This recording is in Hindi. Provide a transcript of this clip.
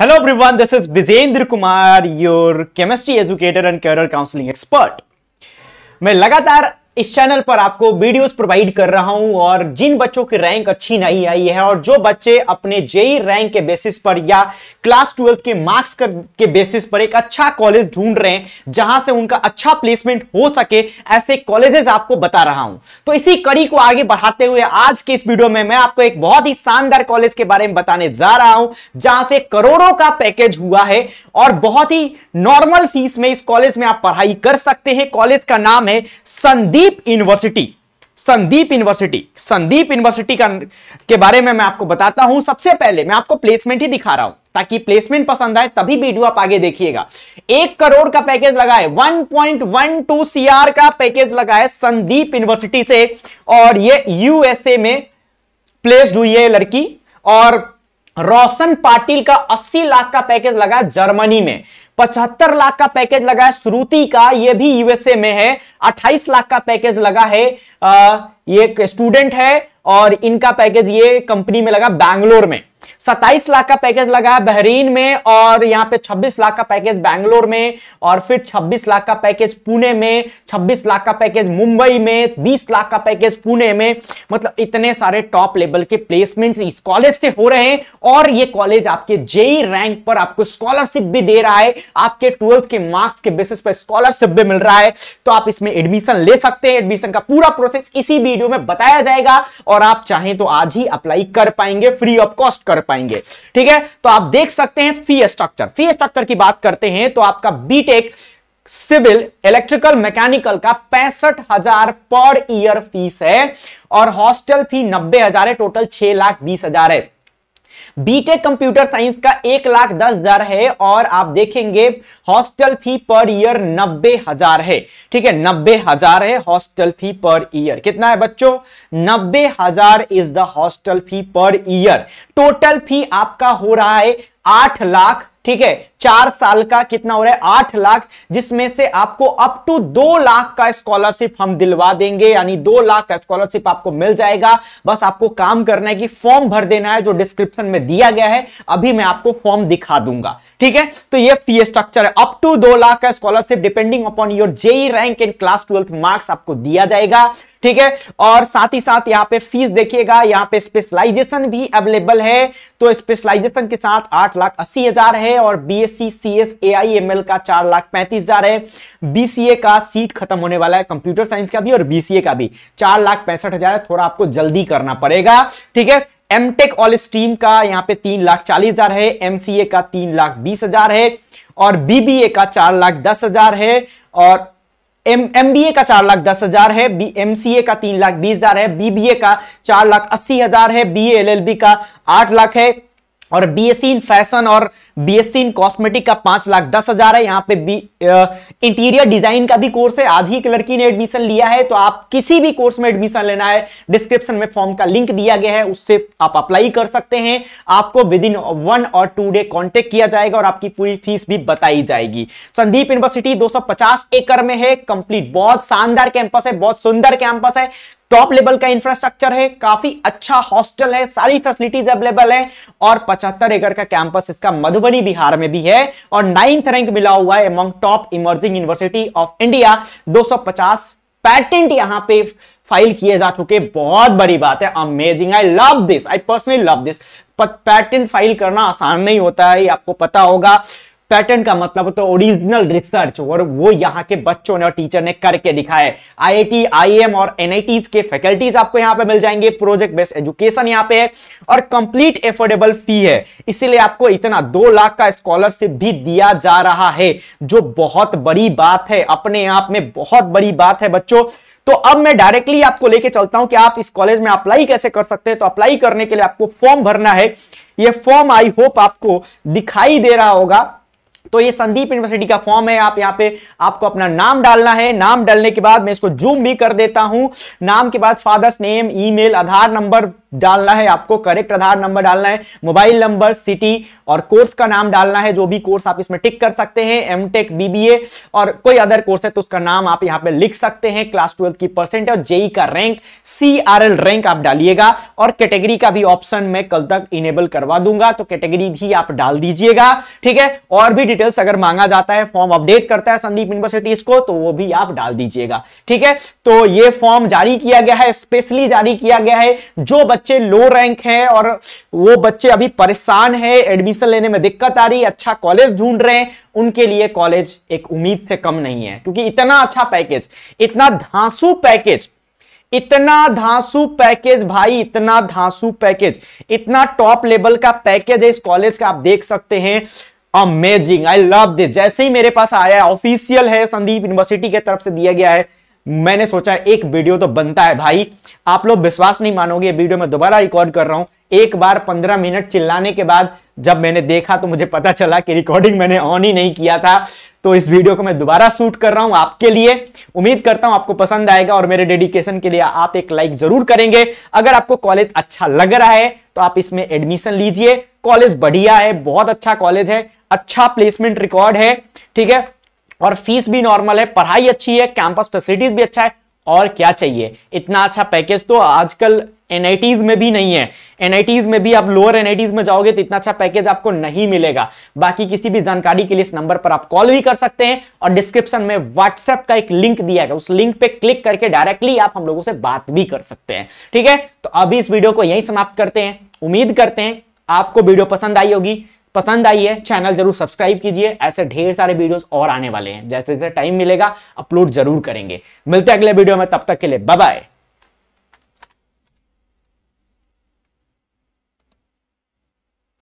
hello everyone this is Vijendra Kumar your chemistry educator and career counselling expert मैं लगातार इस चैनल पर आपको वीडियोस प्रोवाइड कर रहा हूं और जिन बच्चों की रैंक अच्छी नहीं आई है और जो बच्चे अपने जेई रैंक के बेसिस पर या क्लास ट्वेल्थ के मार्क्स के बेसिस पर एक अच्छा कॉलेज ढूंढ रहे हैं जहां से उनका अच्छा प्लेसमेंट हो सके ऐसे कॉलेजेस आपको बता रहा हूं तो इसी कड़ी को आगे बढ़ाते हुए आज के इस वीडियो में मैं आपको एक बहुत ही शानदार कॉलेज के बारे में बताने जा रहा हूं जहां से करोड़ों का पैकेज हुआ है और बहुत ही नॉर्मल फीस में इस कॉलेज में आप पढ़ाई कर सकते हैं कॉलेज का नाम है Sandeep Sandeep university Sandeep university Sandeep university का के बारे में मैं आपको बताता हूं सबसे पहले मैं आपको प्लेसमेंट ही दिखा रहा हूं ताकि प्लेसमेंट पसंद आए तभी वीडियो आप आगे देखिएगा एक करोड़ का पैकेज लगा है 1.12 सीआर का पैकेज लगा है संदीप यूनिवर्सिटी से और ये यूएसए में प्लेस्ड हुई है लड़की और रोशन पाटिल का 80 लाख का पैकेज लगा है जर्मनी में 75 लाख का पैकेज लगा है श्रुति का यह भी यूएसए में है 28 लाख का पैकेज लगा है आ, ये एक स्टूडेंट है और इनका पैकेज ये कंपनी में लगा बैंगलोर में सत्ताईस लाख का पैकेज लगा है बहरीन में और यहाँ पे छब्बीस लाख का पैकेज बैंगलोर में और फिर छब्बीस लाख का पैकेज पुणे में छब्बीस लाख का पैकेज मुंबई में बीस लाख का पैकेज पुणे में मतलब इतने सारे टॉप लेवल के प्लेसमेंट इस कॉलेज से हो रहे हैं और ये कॉलेज आपके जेई रैंक e पर आपको स्कॉलरशिप भी दे रहा है आपके ट्वेल्थ के मार्क्स के बेसिस पर स्कॉलरशिप भी मिल रहा है तो आप इसमें एडमिशन ले सकते हैं एडमिशन का पूरा प्रोसेस इसी वीडियो में बताया जाएगा और आप चाहें तो आज ही अप्लाई कर पाएंगे फ्री ऑफ कॉस्ट कर कर पाएंगे ठीक है तो आप देख सकते हैं फी स्ट्रक्चर फी स्ट्रक्चर की बात करते हैं तो आपका बीटेक सिविल इलेक्ट्रिकल मैकेनिकल का पैंसठ हजार पर ईयर फीस है और हॉस्टल फी नब्बे हजार है टोटल छह लाख बीस हजार है बीटेक कंप्यूटर साइंस का एक लाख दस हजार है और आप देखेंगे हॉस्टल फी पर ईयर नब्बे हजार है ठीक है नब्बे हजार है हॉस्टल फी पर ईयर कितना है बच्चों नब्बे हजार is the hostel fee per year total fee आपका हो रहा है आठ लाख ठीक है चार साल का कितना हो रहा है आठ लाख जिसमें से आपको अप टू दो लाख का स्कॉलरशिप हम दिलवा देंगे यानी दो लाख का स्कॉलरशिप आपको मिल जाएगा बस आपको काम करना है कि फॉर्म भर देना है जो डिस्क्रिप्शन में दिया गया है अभी मैं आपको फॉर्म दिखा दूंगा ठीक है तो ये फी स्ट्रक्चर है अप टू दो लाख का scholarship depending upon your JEE rank and class twelfth marks आपको दिया जाएगा ठीक है और साथ ही साथ यहाँ पे फीस देखिएगा यहाँ पे स्पेशलाइजेशन भी अवेलेबल है तो स्पेशलाइजेशन के साथ आठ लाख अस्सी हजार है और B S C C S A I M L का चार लाख पैंतीस हजार है बीसीए का सीट खत्म होने वाला है कंप्यूटर साइंस का भी और बीसीए का भी चार लाख पैंसठ हजार है थोड़ा आपको जल्दी करना पड़ेगा ठीक है एमटेक ऑल स्ट्रीम का यहाँ पे तीन लाख चालीस हजार है एमसीए का तीन लाख बीस हजार है और बीबीए का चार लाख दस हजार है और एम बी ए का चार लाख दस हजार है बी एम सी ए का तीन लाख बीस हजार है बीबीए का चार लाख अस्सी हजार है बी एल एल बी का आठ लाख है और बीएससी इन फैशन और बीएससी इन कॉस्मेटिक का पांच लाख दस हजार है यहाँ पे इंटीरियर डिजाइन का भी कोर्स है आज ही एक लड़की ने एडमिशन लिया है तो आप किसी भी कोर्स में एडमिशन लेना है डिस्क्रिप्शन में फॉर्म का लिंक दिया गया है उससे आप अप्लाई कर सकते हैं आपको विद इन वन और टू डे कॉन्टेक्ट किया जाएगा और आपकी पूरी फीस भी बताई जाएगी संदीप यूनिवर्सिटी दो एकड़ में है कंप्लीट बहुत शानदार कैंपस है बहुत सुंदर कैंपस है टॉप लेवल का इंफ्रास्ट्रक्चर है काफी अच्छा हॉस्टल है सारी फैसिलिटीज अवेलेबल है और पचहत्तर एकड़ का कैंपस इसका मधुबनी बिहार में भी है और नाइन्थ रैंक मिला हुआ है among top emerging university of India 250 patent यहां पे फाइल किए जा चुके बहुत बड़ी बात है amazing I love this I personally love this patent file करना आसान नहीं होता है आपको पता होगा पैटर्न का मतलब तो ओरिजिनल रिसर्च और वो यहाँ के बच्चों ने और टीचर ने करके दिखाया आईआईटी आईएम और एनआईटीज के फैकल्टीज आपको यहाँ पे मिल जाएंगे प्रोजेक्ट बेस्ड एजुकेशन यहाँ पे है और कंप्लीट एफोर्डेबल फी है इसीलिए आपको इतना दो लाख का स्कॉलरशिप भी दिया जा रहा है जो बहुत बड़ी बात है अपने आप में बहुत बड़ी बात है बच्चों तो अब मैं डायरेक्टली आपको लेके चलता हूं कि आप इस कॉलेज में अप्लाई कैसे कर सकते हैं तो अप्लाई करने के लिए आपको फॉर्म भरना है ये फॉर्म आई होप आपको दिखाई दे रहा होगा तो ये संदीप यूनिवर्सिटी का फॉर्म है आप यहाँ पे आपको अपना नाम डालना है नाम डालने के बाद मैं इसको जूम भी कर देता हूं नाम के बाद father's name email Aadhaar number डालना है आपको करेक्ट आधार नंबर डालना है मोबाइल नंबर सिटी और कोर्स का नाम डालना है जो भी कोर्स आप इसमें टिक कर सकते हैं एम टेक बीबीए और कोई अदर कोर्स है तो उसका नाम आप यहाँ पे लिख सकते हैं क्लास ट्वेल्थ की परसेंट और जेई e का रैंक सी रैंक आप डालिएगा और कैटेगरी का भी ऑप्शन मैं कल तक इनेबल करवा दूंगा तो कैटेगरी भी आप डाल दीजिएगा ठीक है और भी डिटेल्स अगर मांगा जाता है फॉर्म अपडेट करता है संदीप यूनिवर्सिटी इसको तो वो भी आप डाल दीजिएगा ठीक है तो ये फॉर्म जारी किया गया है स्पेशली जारी किया गया है जो बच्चे लो रैंक हैं और वो बच्चे अभी परेशान हैं एडमिशन लेने में दिक्कत आ रही है अच्छा कॉलेज ढूंढ रहे हैं उनके लिए कॉलेज एक उम्मीद से कम नहीं है क्योंकि इतना अच्छा पैकेज इतना धांसु पैकेज इतना धांसु पैकेज भाई इतना धांसु पैकेज इतना टॉप लेवल का पैकेज है इस कॉलेज का आप देख सकते हैं अमेजिंग आई लव दिस जैसे ही मेरे पास आया ऑफिशियल है संदीप यूनिवर्सिटी के तरफ से दिया गया है मैंने सोचा एक वीडियो तो बनता है भाई आप लोग विश्वास नहीं मानोगे वीडियो मैं दोबारा रिकॉर्ड कर रहा हूं एक बार पंद्रह मिनट चिल्लाने के बाद जब मैंने देखा तो मुझे पता चला कि रिकॉर्डिंग मैंने ऑन ही नहीं किया था तो इस वीडियो को मैं दोबारा शूट कर रहा हूं आपके लिए उम्मीद करता हूं आपको पसंद आएगा और मेरे डेडिकेशन के लिए आप एक लाइक जरूर करेंगे अगर आपको कॉलेज अच्छा लग रहा है तो आप इसमें एडमिशन लीजिए कॉलेज बढ़िया है बहुत अच्छा कॉलेज है अच्छा प्लेसमेंट रिकॉर्ड है ठीक है और फीस भी नॉर्मल है पढ़ाई अच्छी है कैंपस फैसिलिटीज भी अच्छा है और क्या चाहिए इतना अच्छा पैकेज तो आजकल एनआईटीज में भी नहीं है एनआईटीज में भी आप लोअर एनआईटीज में जाओगे तो इतना अच्छा पैकेज आपको नहीं मिलेगा बाकी किसी भी जानकारी के लिए इस नंबर पर आप कॉल भी कर सकते हैं और डिस्क्रिप्शन में व्हाट्सएप का एक लिंक दिया गया उस लिंक पे क्लिक करके डायरेक्टली आप हम लोगों से बात भी कर सकते हैं ठीक है तो अभी इस वीडियो को यही समाप्त करते हैं उम्मीद करते हैं आपको वीडियो पसंद आई होगी पसंद आई है चैनल जरूर सब्सक्राइब कीजिए ऐसे ढेर सारे वीडियोस और आने वाले हैं जैसे जैसे टाइम मिलेगा अपलोड जरूर करेंगे मिलते हैं अगले वीडियो में तब तक के लिए बाय